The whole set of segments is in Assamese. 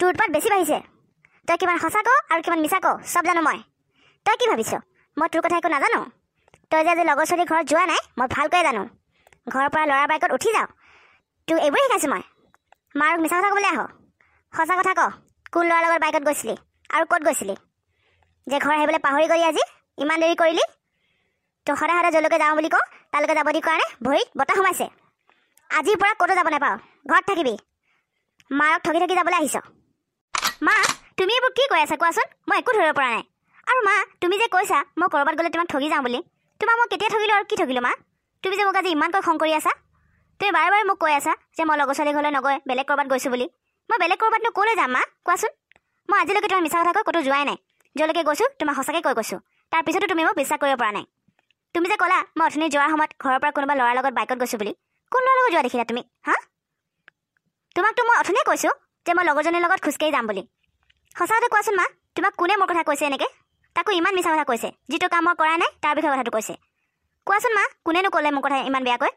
তোৰ উৎপাত বেছি বাঢ়িছে তই কিমান সঁচা ক আৰু কিমান মিছা ক চব জানো মই তই কি ভাবিছ মই তোৰ কথা একো নাজানো তই যে আজি লগৰ ছোৱালী ঘৰত যোৱা নাই মই ভালকৈ জানো ঘৰৰ পৰা ল'ৰা বাইকত উঠি যাওঁ তোৰ এইবোৰে শিকাইছোঁ মই মা আৰু মিছা কথা ক'বলৈ আহ সঁচা কথা ক কোন ল'ৰাৰ লগত বাইকত গৈছিলি আৰু ক'ত গৈছিলি যে ঘৰ আহিবলৈ পাহৰি গ'লি আজি ইমান দেৰি কৰিলি তই সদায় সদায় য'লৈকে যাওঁ বুলি কওঁ তালৈকে যাব দি কাৰণে ভৰিত বতাহ সোমাইছে আজিৰ পৰা ক'তো যাব নাপাওঁ ঘৰত থাকিবি মাৰক ঠগি থাকি যাবলৈ আহিছ মা তুমি এইবোৰ কি কৈ আছা কোৱাচোন মই একো ধৰিব পৰা নাই আৰু মা তুমি যে কৈছা মই ক'ৰবাত গ'লে তোমাক ঠগি যাওঁ বুলি তোমাক মই কেতিয়া ঠগিলোঁ আৰু কি ঠগিলোঁ মা তুমি যে মোক আজি ইমানকৈ খং কৰি আছা তুমি বাৰে বাৰে মোক কৈ আছা যে মই লগৰ ছোৱালী ঘৰলৈ নগৈ বেলেগ ক'ৰবাত গৈছোঁ বুলি মই বেলেগ ক'ৰবাতনো ক'লৈ যাম মা কোৱাচোন মই আজিলৈকে তোমাৰ মিছা কথা কৈ ক'তো যোৱাই নাই যলৈকে গৈছোঁ তোমাক সঁচাকৈ কৈ কৈছোঁ তাৰপিছতো তুমি মোক বিশ্বাস কৰিব পৰা নাই তুমি যে ক'লা মই অথনি যোৱাৰ সময়ত ঘৰৰ পৰা কোনোবা ল'ৰাৰ লগত বাইকত গৈছোঁ বুলি কোন ল'ৰাৰ লগত যোৱা দেখিলা তুমি হা তোমাকতো মই অথনিয়ে কৈছোঁ যে মই লগৰজনীৰ লগত খোজকাঢ়ি যাম বুলি সঁচাকৈ কোৱাচোন মা তোমাক কোনে মোৰ কথা কৈছে এনেকৈ তাকো ইমান মিছা কথা কৈছে যিটো কাম মই কৰা নাই তাৰ বিষয়ে কথাটো কৈছে কোৱাচোন মা কোনেনো ক'লে মোৰ কথা ইমান বেয়াকৈ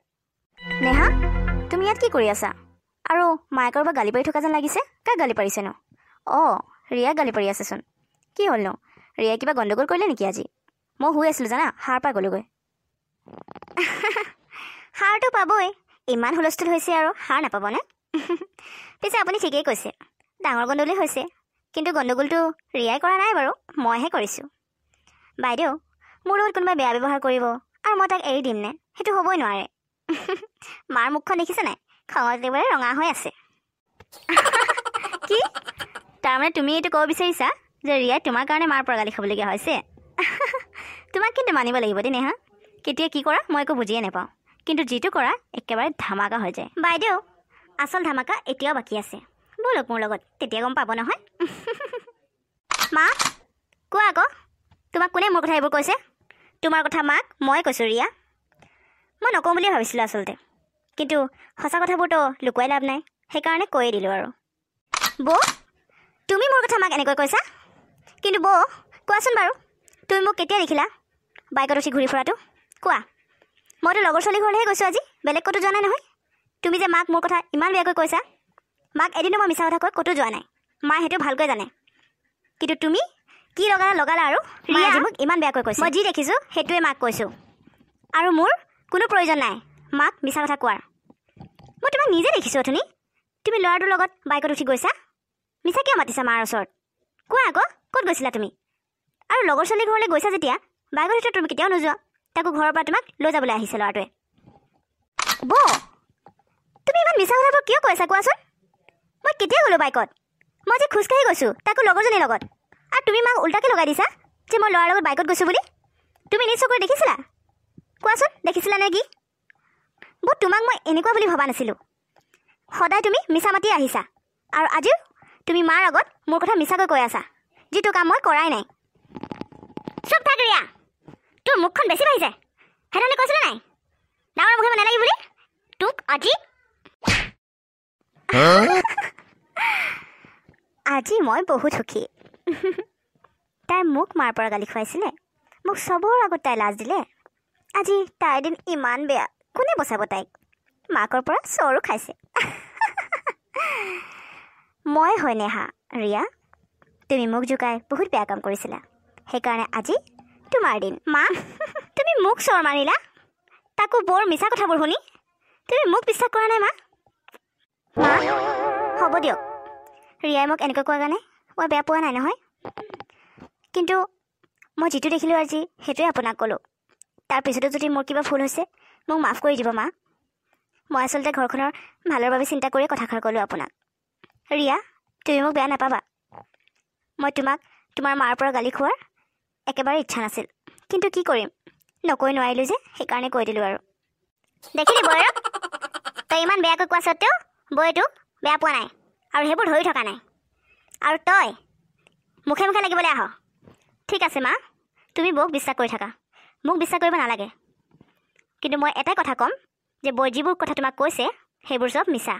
নেহা তুমি ইয়াত কি কৰি আছা আৰু মায়ে কাৰোবাৰ গালি পাৰি থকা যেন লাগিছে কাক গালি পাৰিছেনো অঁ ৰিয়াক গালি পাৰি আছেচোন কি হ'লনো ৰিয়াই কিবা গণ্ডগোল কৰিলে নেকি আজি মই শুই আছিলোঁ জানা সাৰ পাই গ'লোগৈ সাৰটো পাবই ইমান হুলস্থুল হৈছে আৰু সাৰ নাপাবনে পিছে আপুনি ঠিকেই কৈছে ডাঙৰ গণ্ডগোলেই হৈছে কিন্তু গণ্ডগোলটো ৰিয়াই কৰা নাই বাৰু মইহে কৰিছোঁ বাইদেউ মোৰ লগত কোনোবাই বেয়া ব্যৱহাৰ কৰিব আৰু মই তাক এৰি দিম নে সেইটো হ'বই নোৱাৰে মাৰ মুখখন দেখিছে নাই খঙতেবাৰে ৰঙা হৈ আছে কি তাৰমানে তুমি এইটো ক'ব বিচাৰিছা যে ৰিয়াই তোমাৰ কাৰণে মাৰ পৰা গালি খাবলগীয়া হৈছে তোমাক কিন্তু মানিব লাগিব দেই নেহা কেতিয়া কি কৰা মই একো বুজিয়ে নাপাওঁ কিন্তু যিটো কৰা একেবাৰে ধামাকা হৈ যায় বাইদেউ আচল ধামাকা এতিয়াও বাকী আছে ব'লক মোৰ লগত তেতিয়া গম পাব নহয় মা কোৱা আকৌ তোমাক কোনে মোৰ কথা এইবোৰ কৈছে তোমাৰ কথা মাক মই কৈছোঁ ৰিয়া মই নকওঁ বুলিয়ে ভাবিছিলোঁ আচলতে কিন্তু সঁচা কথাবোৰতো লুকুৱাই লাভ নাই সেইকাৰণে কৈয়ে দিলোঁ আৰু বৌ তুমি মোৰ কথা মাক এনেকৈ কৈছা কিন্তু বৌ কোৱাচোন বাৰু তুমি মোক কেতিয়া দেখিলা বাইকত উঠি ঘূৰি ফুৰাটো কোৱা মইতো লগৰ ছোৱালী ঘৰলৈহে গৈছোঁ আজি বেলেগ ক'তো যোৱা নাই নহয় তুমি যে মাক মোৰ কথা ইমান বেয়াকৈ কৈছা মাক এদিনো মই মিছা কথা কৈ ক'তো যোৱা নাই মায়ে সেইটো ভালকৈ জানে কিন্তু তুমি কি লগালা লগালা আৰু মায়ে মোক ইমান বেয়াকৈ কৈছে মই যি দেখিছোঁ সেইটোৱে মাক কৈছোঁ আৰু মোৰ কোনো প্ৰয়োজন নাই মাক মিছা কথা কোৱাৰ মই তোমাক নিজে দেখিছোঁ অথনি তুমি ল'ৰাটোৰ লগত বাইকত উঠি গৈছা মিছা কিয় মাতিছা মাৰ ওচৰত কোৱা আকৌ ক'ত গৈছিলা তুমি আৰু লগৰ ছোৱালীৰ ঘৰলৈ গৈছা যেতিয়া বাইকত উঠি তুমি কেতিয়াও নোযোৱা তাকো ঘৰৰ পৰা তোমাক লৈ যাবলৈ আহিছে ল'ৰাটোৱে ব' ইমান মিছা কথাবোৰ কিয় কৈ আছা কোৱাচোন মই কেতিয়া গ'লো বাইকত মই যে খোজকাঢ়ি গৈছোঁ তাকো লগৰজনীৰ লগত আৰু তুমি মাক ওল্টাকে লগাই দিছা যে মই ল'ৰাৰ লগত বাইকত গৈছোঁ বুলি তুমি নিজ চকুৰে দেখিছিলা কোৱাচোন দেখিছিলা নে কি বোধ তোমাক মই এনেকুৱা বুলি ভবা নাছিলোঁ সদায় তুমি মিছা মাতি আহিছা আৰু আজিও তুমি মাৰ আগত মোৰ কথা মিছাকৈ কৈ আছা যিটো কাম মই কৰাই নাই চব থাক ৰিয়া তোৰ মুখখন বেছি বাঢ়িছে সেইধৰণে কৈছিলে নাই ডাঙৰ মুখে নালাগিব বুলি তোক আজি আজি মই বহুত সুখী তাই মোক মাৰ পৰা গালি খুৱাইছিলে মোক চবৰ আগত তাই লাজ দিলে আজি তাইৰ দিন ইমান বেয়া কোনে বচাব তাইক মাকৰ পৰা চৰো খাইছে মই হয় নেহা ৰিয়া তুমি মোক জোকাই বহুত বেয়া কাম কৰিছিলা সেইকাৰণে আজি তোমাৰ দিন মা তুমি মোক চৰ মাৰিলা তাকো বৰ মিছা কথাবোৰ শুনি তুমি মোক বিশ্বাস কৰা নাই মা মা হ'ব দিয়ক ৰিয়াই মোক এনেকৈ কোৱাৰ কাৰণে মই বেয়া পোৱা নাই নহয় কিন্তু মই যিটো দেখিলোঁ আজি সেইটোৱে আপোনাক ক'লোঁ তাৰপিছতো যদি মোৰ কিবা ভুল হৈছে মোক মাফ কৰি দিব মা মই আচলতে ঘৰখনৰ ভালৰ বাবে চিন্তা কৰিয়ে কথাষাৰ ক'লোঁ আপোনাক ৰিয়া তুমি মোক বেয়া নাপাবা মই তোমাক তোমাৰ মাৰ পৰা গালি খোৱাৰ একেবাৰে ইচ্ছা নাছিল কিন্তু কি কৰিম নকৈ নোৱাৰিলোঁ যে সেইকাৰণে কৈ দিলোঁ আৰু দেখিলি বাৰু তই ইমান বেয়াকৈ কোৱা স্বত্তেও বৈ বেয়া পোৱা নাই আৰু সেইবোৰ ধৰি থকা নাই আৰু তই মুখে মুখে লাগিবলৈ আহ ঠিক আছে মা তুমি বৌক বিশ্বাস কৰি থাকা মোক বিশ্বাস কৰিব নালাগে কিন্তু মই এটাই কথা ক'ম যে বৈ যিবোৰ কথা তোমাক কৈছে সেইবোৰ চব মিছা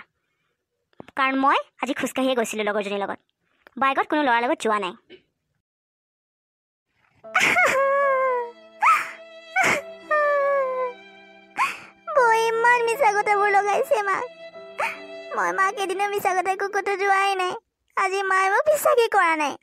কাৰণ মই আজি খোজকাঢ়িয়ে গৈছিলোঁ লগৰজনীৰ লগত বাইকত কোনো ল'ৰাৰ লগত যোৱা নাই বৌ ইমান মিছা কথাবোৰ লগাইছে মাক মই মাক এদিনো মিছাগতে কুকুৰটো যোৱাই নাই আজি মাই মোক বিশ্বাসী কৰা নাই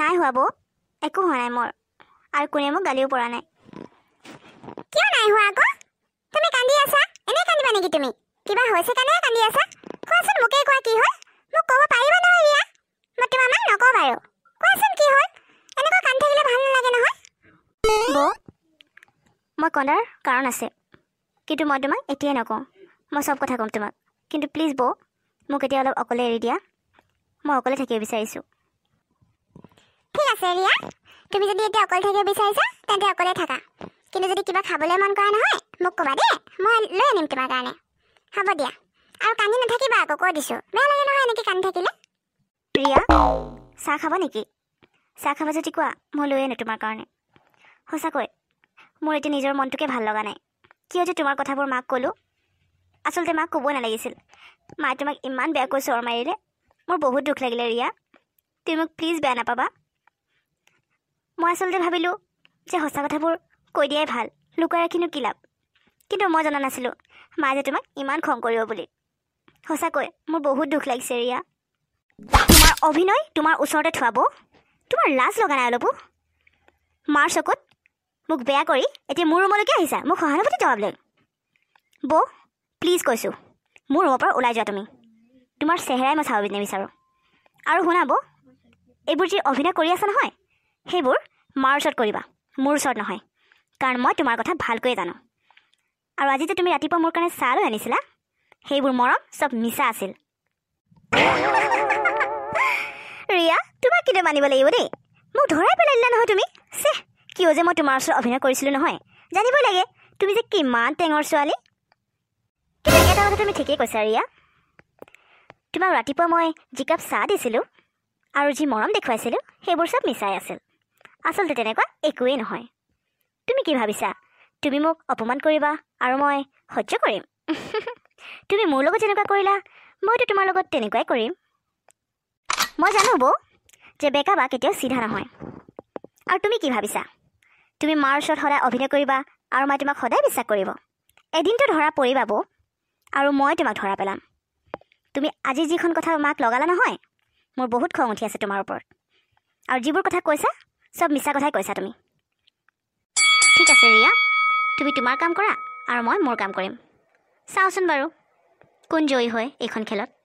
নাই হোৱা বৌ একো হোৱা নাই মোৰ আৰু কোনে মোক গালিও পৰা নাই কিয় নাই হোৱা আকৌ নেকি তুমি কিবা হৈছে কাৰণে কান্দি আছা কোৱাচোন মোকেই কোৱা কি হ'ল মোক ক'ব পাৰিবা নহয় এয়া মই তোমাৰ মাক নকওঁ বাৰু কোৱাচোন কি হ'ল এনেকুৱা কান্দি থাকিলে ভাল নালাগে নহয় বৌ মই কন্দাৰ কাৰণ আছে কিন্তু মই তোমাক এতিয়াই নকওঁ মই চব কথা ক'ম তোমাক কিন্তু প্লিজ বৌ মোক এতিয়া অলপ অকলে এৰি দিয়া মই অকলে থাকিব বিচাৰিছোঁ ঠিক আছে এৰিয়া তুমি যদি এতিয়া অকলে থাকিব বিচাৰিছা তেন্তে অকলে থাকা কিন্তু যদি কিবা খাবলৈ মন কৰা নহয় মোক ক'বা দেই মই লৈ আনিম তোমাৰ কাৰণে হ'ব দিয়া আৰু কান্দি নাথাকিবা আকৌ কৈ দিছোঁ বেয়া লাগে নহয় এনেকৈ কান্দি থাকিলে প্ৰিয়া চাহ খাব নেকি চাহ খাব যদি কোৱা মই লৈ আনো তোমাৰ কাৰণে সঁচাকৈ মোৰ এতিয়া নিজৰ মনটোকে ভাল লগা নাই কিয় যে তোমাৰ কথাবোৰ মাক ক'লোঁ আচলতে মাক ক'বই নালাগিছিল মায়ে তোমাক ইমান বেয়াকৈ চৰ মাৰিলে মোৰ বহুত দুখ লাগিলে ৰিয়া তুমি মোক প্লিজ বেয়া নাপাবা মই আচলতে ভাবিলোঁ যে সঁচা কথাবোৰ কৈ দিয়াই ভাল লুকাই ৰাখিনো কি লাভ কিন্তু মই জনা নাছিলোঁ মাজে তোমাক ইমান খং কৰিব বুলি সঁচাকৈ মোৰ বহুত দুখ লাগিছে ৰিয়া তোমাৰ অভিনয় তোমাৰ ওচৰতে থোৱাব তোমাৰ লাজ লগা নাই অলপো মাৰ চকুত মোক বেয়া কৰি এতিয়া মোৰ ৰুমলৈকে আহিছা মোক সহানুভূতি জবাব লাগ ব প্লিজ কৈছোঁ মোৰ ৰুমৰ পৰা ওলাই যোৱা তুমি তোমাৰ চেহেৰাই মই চাব নিবিচাৰোঁ আৰু শুনা ব এইবোৰ যি অভিনয় কৰি আছা নহয় সেইবোৰ মাৰ ওচৰত কৰিবা মোৰ ওচৰত নহয় কাৰণ মই তোমাৰ কথা ভালকৈ জানো আৰু আজি যে তুমি ৰাতিপুৱা মোৰ কাৰণে চাহ লৈ আনিছিলা সেইবোৰ মৰম চব মিছা আছিল ৰিয়া তোমাক কিন্তু মানিব লাগিব দেই মোক ধৰাই পেলাই দিলা নহয় তুমি চে কিয় যে মই তোমাৰ ওচৰত অভিনয় কৰিছিলোঁ নহয় জানিব লাগে তুমি যে কিমান টেঙৰ ছোৱালী কেনেকৈ এটা কথা তুমি ঠিকেই কৈছা ৰিয়া তোমাক ৰাতিপুৱা মই যি কাপ চাহ দিছিলোঁ আৰু যি মৰম দেখুৱাইছিলোঁ সেইবোৰ চব মিছাই আছিল আচলতে তেনেকুৱা একোৱেই নহয় তুমি কি ভাবিছা তুমি মোক অপমান কৰিবা আৰু মই সহ্য কৰিম তুমি মোৰ লগত যেনেকুৱা কৰিলা মইতো তোমাৰ লগত তেনেকুৱাই কৰিম মই জানো বৌ যে বেকা বা কেতিয়াও চিধা নহয় আৰু তুমি কি ভাবিছা তুমি মাৰ ওচৰত সদায় অভিনয় কৰিবা আৰু মই তোমাক সদায় বিশ্বাস কৰিব এদিনতো ধৰা পৰিবা বৌ আৰু মই তোমাক ধৰা পেলাম তুমি আজি যিখন কথা মাক লগালা নহয় মোৰ বহুত খং উঠি আছে তোমাৰ ওপৰত আৰু যিবোৰ কথা কৈছা চব মিছা কথাই কৈছা তুমি আছে ৰিয়া তুমি তোমাৰ কাম কৰা আৰু মই মোৰ কাম কৰিম চাওঁচোন বাৰু কোন জয়ী হয় এইখন খেলত